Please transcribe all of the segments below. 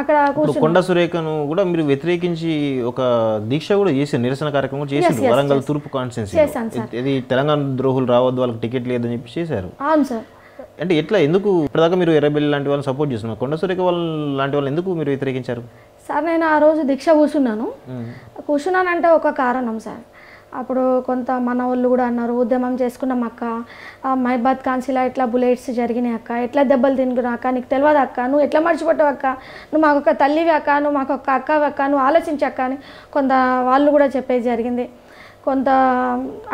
అక్కడ కొండ సురేఖను కూడా మీరు వ్యతిరేకించి ఒక దీక్ష కూడా చేసి నిరసన కార్యక్రమం చేసి వరంగల్ తూర్పు కాన్స్టిట్యూన్సీ ఇది తెలంగాణ ద్రోహులు రావద్దు వాళ్ళకి టికెట్ లేదని చెప్పి చేశారు అవును సార్ అంటే ఎట్లా ఎందుకు ఇప్పటిదాకా మీరు ఎర్రబెల్లి లాంటి వాళ్ళని సపోర్ట్ చేస్తున్నారు కొండ సురేఖ వాళ్ళ లాంటి వాళ్ళు ఎందుకు మీరు వ్యతిరేకించారు సార్ నేను ఆ రోజు దీక్ష కూర్చున్నాను కూర్చున్నానంటే ఒక కారణం సార్ అప్పుడు కొంత మన వాళ్ళు కూడా అన్నారు ఉద్యమం చేసుకున్నాం అక్క మైబాద్ కాన్సిలా ఎట్లా బుల్లెట్స్ జరిగినాయి అక్క ఎట్లా దెబ్బలు తినుకున్నా అక్క నీకు తెలియదు అక్క నువ్వు ఎట్లా మర్చిపోతావు అక్క నువ్వు మాకొక తల్లివి అక్క నువ్వు మాకొక అక్క అక్క నువ్వు ఆలోచించక్క అని కొంత వాళ్ళు కూడా చెప్పేది జరిగింది కొంత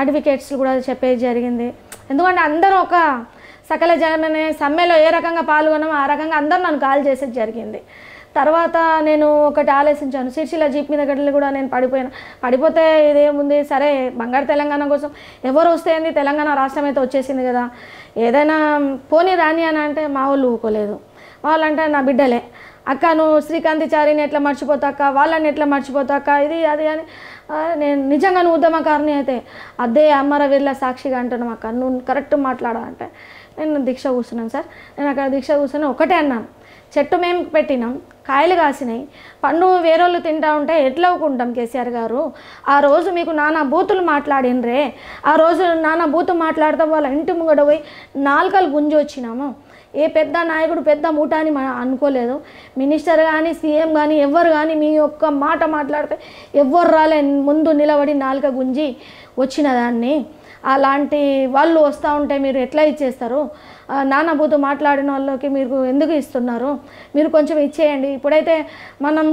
అడ్వకేట్స్ కూడా చెప్పేది జరిగింది ఎందుకంటే అందరూ ఒక సకల జగన్ సమ్మెలో ఏ రకంగా పాల్గొన్నామో ఆ రకంగా అందరూ నన్ను కాల్ చేసేది జరిగింది తర్వాత నేను ఒకటి ఆలోచించాను సిరిసిల్ల జీప్ మీద గడ్డలు కూడా నేను పడిపోయాను పడిపోతే ఇదేముంది సరే బంగారు తెలంగాణ కోసం ఎవరు వస్తే ఏంది తెలంగాణ రాష్ట్రం అయితే వచ్చేసింది కదా ఏదైనా పోనీ రాని అని అంటే మా వాళ్ళు ఊకోలేదు వాళ్ళంటే నా బిడ్డలే అక్క నువ్వు శ్రీకాంతిచారిని ఎట్లా మర్చిపోతాక వాళ్ళని ఎట్లా మర్చిపోతాక ఇది అది అని నేను నిజంగా నువ్వు ఉద్యమకారిని అయితే అదే అమ్మర సాక్షిగా అంటున్నాం అక్క నువ్వు కరెక్ట్ మాట్లాడాలంటే నేను దీక్ష కూర్చున్నాను సార్ నేను అక్కడ దీక్ష కూర్చొని ఒకటే అన్నాను చెట్టు మేము పెట్టినాం కాయలు కాసినాయి పండు వేరేళ్ళు తింటా ఉంటే ఎట్లవుకుంటాం కేసీఆర్ గారు ఆ రోజు మీకు నానా బూతులు మాట్లాడినరే ఆ రోజు నానా బూతు మాట్లాడితే వాళ్ళ ఇంటి ముంగడ పోయి నాలుకలు గుంజి వచ్చినాము ఏ పెద్ద నాయకుడు పెద్ద మూట అని మనం అనుకోలేదు మినిస్టర్ కానీ సీఎం కానీ ఎవరు కానీ మీ యొక్క మాట మాట్లాడితే ఎవరు రాలే ముందు నిలబడి నాలుక గుంజి వచ్చిన దాన్ని అలాంటి వాళ్ళు వస్తూ ఉంటే మీరు ఎట్లా ఇచ్చేస్తారు నానబూతు మాట్లాడిన వాళ్ళకి మీరు ఎందుకు ఇస్తున్నారు మీరు కొంచెం ఇచ్చేయండి ఇప్పుడైతే మనం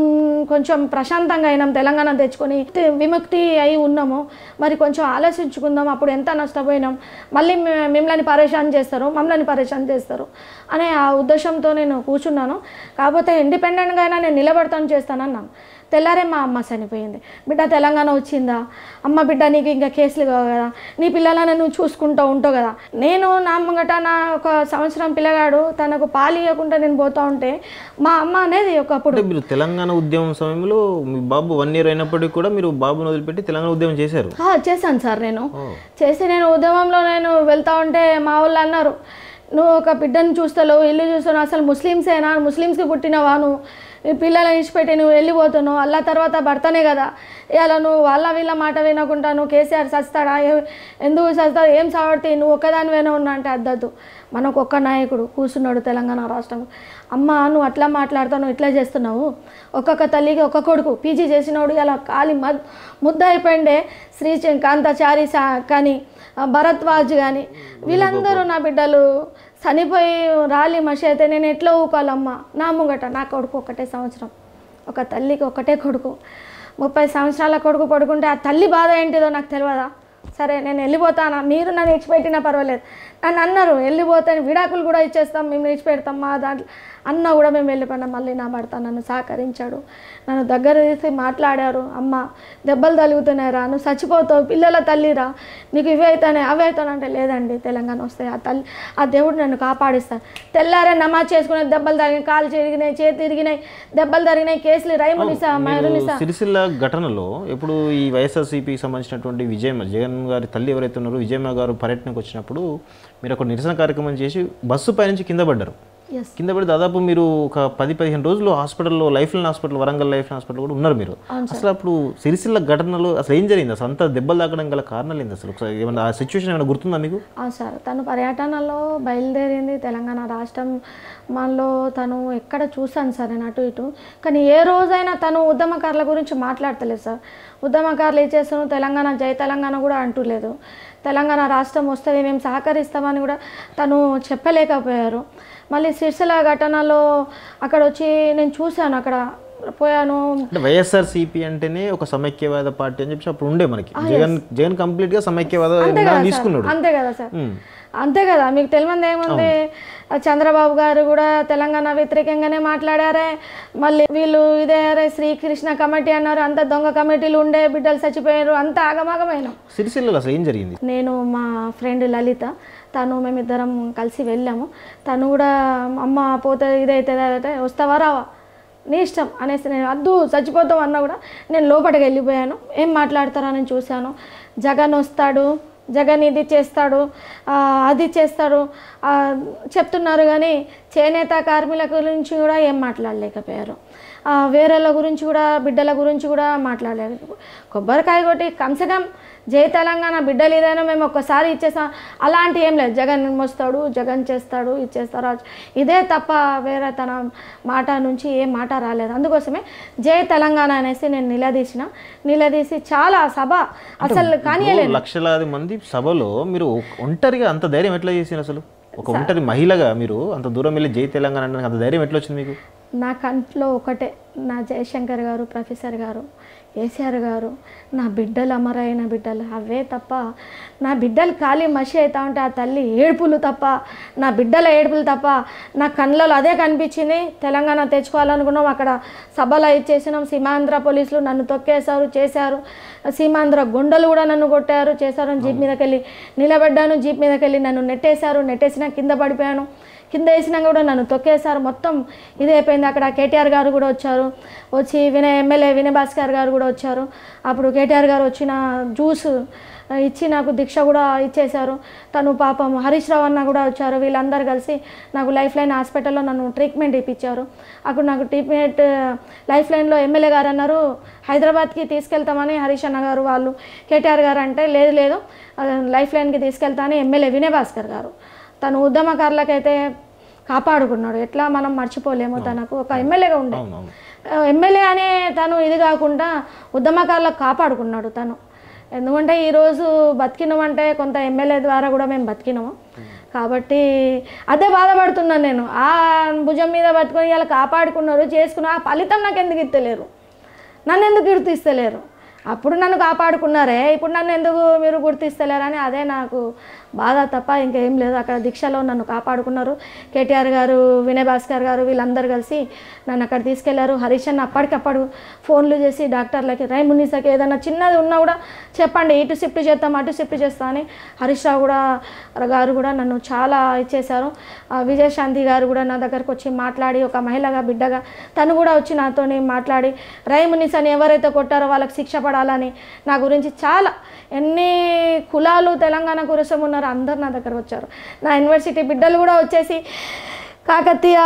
కొంచెం ప్రశాంతంగా అయినాం తెలంగాణ తెచ్చుకొని విముక్తి అయి ఉన్నాము మరి కొంచెం ఆలోచించుకుందాం అప్పుడు ఎంత నష్టపోయినాం మళ్ళీ మిమ్మల్ని పరేషాన్ చేస్తారు మమ్మల్ని పరేషాన్ చేస్తారు అనే ఆ ఉద్దేశంతో నేను కూర్చున్నాను కాకపోతే ఇండిపెండెంట్గా అయినా నేను నిలబడతాను చేస్తానన్నాను తెల్లారే మా అమ్మ చనిపోయింది బిడ్డ తెలంగాణ వచ్చిందా అమ్మ బిడ్డ నీకు ఇంకా కేసులు కావు కదా నీ పిల్లలను నువ్వు చూసుకుంటూ ఉంటావు కదా నేను నా ముంగట నా ఒక సంవత్సరం పిల్లగాడు తనకు పాలు ఇవ్వకుండా నేను పోతా ఉంటే మా అమ్మ అనేది ఒకప్పుడు మీరు తెలంగాణ ఉద్యమం సమయంలో మీ బాబు వన్ ఇయర్ అయినప్పటికీ కూడా మీరు బాబు వదిలిపెట్టి తెలంగాణ ఉద్యమం చేశారు చేశాను సార్ నేను చేసి నేను ఉద్యమంలో నేను వెళ్తా ఉంటే మా వాళ్ళు అన్నారు నువ్వు ఒక బిడ్డను చూస్తావు ఇల్లు చూస్తావు అసలు ముస్లింసేనా ముస్లింస్కి పుట్టినవా నువ్వు నీ పిల్లలను ఇచ్చిపెట్టి నువ్వు వెళ్ళిపోతున్నావు అలా తర్వాత భర్తనే కదా ఇలా నువ్వు వాళ్ళ వీళ్ళ మాట వినకుండా నువ్వు కేసీఆర్ చస్తాడా ఎందుకు చస్తావు ఏం సావడితే నువ్వు ఒక్కదానివైనా ఉన్నా అంటే అద్దద్దు మనకు ఒక్క నాయకుడు కూర్చున్నాడు తెలంగాణ రాష్ట్రం అమ్మ నువ్వు అట్లా మాట్లాడుతావు నువ్వు ఇట్లా చేస్తున్నావు ఒక్కొక్క తల్లికి ఒక్క కొడుకు పీజీ చేసినోడు ఇలా కాలి మద్ ముద్ద అయిపోయిండే శ్రీ కాంతాచారి కానీ భరద్వాజ్ కానీ వీళ్ళందరూ నా బిడ్డలు చనిపోయి రాలి మషి అయితే నేను ఎట్లా ఊపాలమ్మా నా ముంగట నా కొడుకు ఒకటే సంవత్సరం ఒక తల్లికి ఒకటే కొడుకు ముప్పై సంవత్సరాల కొడుకు పడుకుంటే ఆ తల్లి బాధ ఏంటిదో నాకు తెలియదా సరే నేను వెళ్ళిపోతానా మీరు నన్ను ఇచ్చిపెట్టినా పర్వాలేదు అని అన్నారు వెళ్ళిపోతే విడాకులు కూడా ఇచ్చేస్తాం మేము విడిచిపెడతాం మా దాంట్లో అన్న కూడా మేము వెళ్ళిపోయినా మళ్ళీ నా భర్త నన్ను సహకరించాడు నన్ను దగ్గర తీసి మాట్లాడారు అమ్మ దెబ్బలు తలుగుతున్నాయిరా నువ్వు చచ్చిపోతావు పిల్లల తల్లిరా నీకు ఇవి అవుతానే అవి అవుతానంటే లేదండి తెలంగాణ వస్తే ఆ తల్లి ఆ దేవుడు నన్ను కాపాడిస్తాను తెల్లారే నమాజ్ చేసుకునే దెబ్బలు తగినాయి కాలు తిరిగినాయి చేతి తిరిగినాయి దెబ్బలు తరిగినాయి కేసులు రైమునిసా సిరిసిల్ల ఘటనలో ఇప్పుడు ఈ వైఎస్ఆర్సీపీకి సంబంధించినటువంటి విజయమ్మ జగన్ గారి తల్లి ఎవరైతే ఉన్నారో విజయమ్మ గారు పర్యటనకు వచ్చినప్పుడు మీరు ఒక నిరసన కార్యక్రమం చేసి బస్సు పైనుంచి కింద పడ్డారు కింద పడి దాదాపు మీరు ఒక పది పదిహేను రోజులు హాస్పిటల్లో life line hospital Warangal life line hospital కూడా ఉన్నారు మీరు అసలు అప్పుడు సిరిసిల్ల ఘటనలో అసలు ఏం జరిగింది అసలు అంత దెబ్బలు తాకడం గల కారణాలు ఏంది అసలు ఏమైనా ఆ సిచ్యువేషన్ ఏమైనా గుర్తుందా మీకు సార్ తను పర్యటనలో బయలుదేరింది తెలంగాణ రాష్ట్రం మనలో తను ఎక్కడ చూశాను సార్ నేను అటు ఇటు కానీ ఏ రోజైనా తను ఉద్యమకారుల గురించి మాట్లాడతలేదు సార్ ఉద్యమకారులు ఏ చేస్తాను తెలంగాణ జై తెలంగాణ కూడా అంటూ లేదు తెలంగాణ రాష్ట్రం వస్తుంది మేము సహకరిస్తామని కూడా తను చెప్పలేకపోయారు మళ్ళీ సిరిసిల ఘటనలో అక్కడ వచ్చి నేను చూశాను అక్కడ పోయాను అంటే వైఎస్ఆర్ సిపి అంటేనే ఒక సమైక్యవాద పార్టీ అని చెప్పి అప్పుడు ఉండే మనకి జగన్ జగన్ కంప్లీట్ గా సమైక్యవాద తీసుకున్నాడు అంతే కదా సార్ అంతే కదా మీకు తెలియదు ఏముంది చంద్రబాబు గారు కూడా తెలంగాణ వ్యతిరేకంగానే మాట్లాడారే మళ్ళీ వీళ్ళు ఇదే అరే శ్రీకృష్ణ కమిటీ అన్నారు అంత దొంగ కమిటీలు ఉండే బిడ్డలు చచ్చిపోయారు అంత ఆగమాగమైన సిరిసిల్లలో అసలు ఏం జరిగింది నేను మా ఫ్రెండ్ లలిత తను మేమిద్దరం కలిసి వెళ్ళాము తను కూడా అమ్మ పోతే ఇదైతే వస్తావా రావా నీ ఇష్టం అనేసి నేను వద్దు చచ్చిపోతాం అన్నా కూడా నేను లోపలికి వెళ్ళిపోయాను ఏం మాట్లాడతారని చూశాను జగన్ వస్తాడు జగన్ ఇది చేస్తాడు అది చేస్తాడు చెప్తున్నారు కానీ చేనేత కార్మికుల గురించి కూడా ఏం మాట్లాడలేకపోయారు వేరేల గురించి కూడా బిడ్డల గురించి కూడా మాట్లాడలేదు కొబ్బరికాయ కొట్టి కమ్సకం జై తెలంగాణ బిడ్డలు ఏదైనా మేము ఒక్కసారి ఇచ్చేసాం అలాంటివి ఏం లేదు జగన్ మోస్తాడు జగన్ చేస్తాడు ఇచ్చేస్తారు ఇదే తప్ప వేరే తన మాట నుంచి ఏ మాట రాలేదు అందుకోసమే జై తెలంగాణ అనేసి నేను నిలదీసిన నిలదీసి చాలా సభ అసలు కానీ లక్షలాది మంది సభలో మీరు ఒంటరిగా అంత ధైర్యం ఎట్లా చేసిన అసలు ఒక ఒంటరి మహిళగా మీరు అంత దూరం వెళ్ళి జై తెలంగాణ అంటే అంత ధైర్యం ఎట్లా వచ్చింది మీకు నా కంట్లో ఒకటే నా జయశంకర్ గారు ప్రొఫెసర్ గారు కేసీఆర్ గారు నా బిడ్డలు అమరైన బిడ్డలు అవే తప్ప నా బిడ్డలు ఖాళీ మసి అవుతా ఉంటే ఆ తల్లి ఏడుపులు తప్ప నా బిడ్డల ఏడుపులు తప్ప నా కళ్ళలో అదే కనిపించింది తెలంగాణ తెచ్చుకోవాలనుకున్నాం అక్కడ సభలో ఇచ్చేసినాం సీమాంధ్ర పోలీసులు నన్ను తొక్కేశారు చేశారు సీమాంధ్ర గుండెలు కూడా నన్ను కొట్టారు చేశారు జీప్ మీదకెళ్ళి నిలబడ్డాను జీప్ మీదకెళ్ళి నన్ను నెట్టేశారు నెట్టేసినా కింద పడిపోయాను కింద వేసినా కూడా నన్ను తొక్కేశారు మొత్తం ఇది అయిపోయింది అక్కడ కేటీఆర్ గారు కూడా వచ్చారు వచ్చి వినయ్ ఎమ్మెల్యే వినయ్ భాస్కర్ గారు కూడా వచ్చారు అప్పుడు కేటీఆర్ గారు వచ్చిన జ్యూస్ ఇచ్చి నాకు దీక్ష కూడా ఇచ్చేశారు తను పాపం హరీష్ రావు అన్న కూడా వచ్చారు వీళ్ళందరూ కలిసి నాకు లైఫ్ లైన్ హాస్పిటల్లో నన్ను ట్రీట్మెంట్ ఇప్పించారు అక్కడ నాకు ట్రీట్మెంట్ లైఫ్ లైన్లో ఎమ్మెల్యే గారు అన్నారు హైదరాబాద్కి తీసుకెళ్తామని హరీష్ అన్న గారు వాళ్ళు కేటీఆర్ గారు అంటే లేదు లేదు లైఫ్ లైన్కి తీసుకెళ్తా అని ఎమ్మెల్యే వినయ్ భాస్కర్ గారు తను ఉద్యమకారులకైతే కాపాడుకున్నాడు ఎట్లా మనం మర్చిపోలేము తనకు ఒక ఎమ్మెల్యేగా ఉండే ఎమ్మెల్యే అనే తను ఇది కాకుండా ఉద్యమకారులకు కాపాడుకున్నాడు తను ఎందుకంటే ఈరోజు బతికినామంటే కొంత ఎమ్మెల్యే ద్వారా కూడా మేము బతికినాము కాబట్టి అదే బాధపడుతున్నాను నేను ఆ భుజం మీద పట్టుకొని ఇలా కాపాడుకున్నారు చేసుకున్నారు ఆ ఫలితం నాకు ఎందుకు ఇస్తలేరు నన్ను ఎందుకు గుర్తిస్తలేరు అప్పుడు నన్ను కాపాడుకున్నారే ఇప్పుడు నన్ను ఎందుకు మీరు గుర్తిస్తలేరని అదే నాకు బాధ తప్ప ఇంకేం లేదు అక్కడ దీక్షలో నన్ను కాపాడుకున్నారు కేటీఆర్ గారు వినయ్ భాస్కర్ గారు వీళ్ళందరూ కలిసి నన్ను అక్కడ తీసుకెళ్లారు హరీష్ అన్న అప్పటికప్పుడు ఫోన్లు చేసి డాక్టర్లకి రై మునీసాకి ఏదైనా చిన్నది ఉన్నా కూడా చెప్పండి ఇటు షిఫ్ట్ చేస్తాం అటు షిఫ్ట్ చేస్తాం అని హరీష్ రావు కూడా గారు కూడా నన్ను చాలా ఇచ్చేశారు విజయశాంతి గారు కూడా నా దగ్గరకు వచ్చి మాట్లాడి ఒక మహిళగా బిడ్డగా తను కూడా వచ్చి నాతోని మాట్లాడి రై మునీసాని ఎవరైతే కొట్టారో వాళ్ళకి శిక్ష బాగుపడాలని నా గురించి చాలా ఎన్ని కులాలు తెలంగాణ కురసం ఉన్నారో అందరు నా దగ్గర వచ్చారు నా యూనివర్సిటీ బిడ్డలు కూడా వచ్చేసి కాకతీయ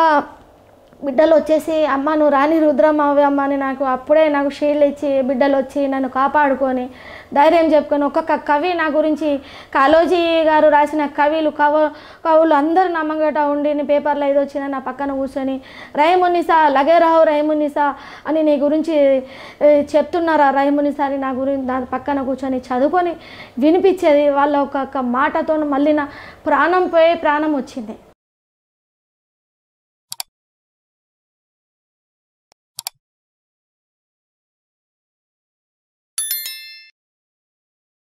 బిడ్డలు వచ్చేసి అమ్మ నువ్వు రాని రుద్రమ్మావి అమ్మ అని నాకు అప్పుడే నాకు షీల్డ్ ఇచ్చి బిడ్డలు వచ్చి నన్ను కాపాడుకొని ధైర్యం చెప్పుకొని ఒక్కొక్క కవి నా గురించి కాలోజీ గారు రాసిన కవిలు కవ కవులు అందరు నమ్మంగట ఉండి పేపర్లో ఏదో వచ్చిన నా పక్కన కూర్చొని లగే రావు రైమునిసా అని నీ గురించి చెప్తున్నారా రయమునిసా అని నా గురించి నా పక్కన కూర్చొని చదువుకొని వినిపించేది వాళ్ళ ఒక్కొక్క మాటతో మళ్ళీ నా ప్రాణం పోయి ప్రాణం వచ్చింది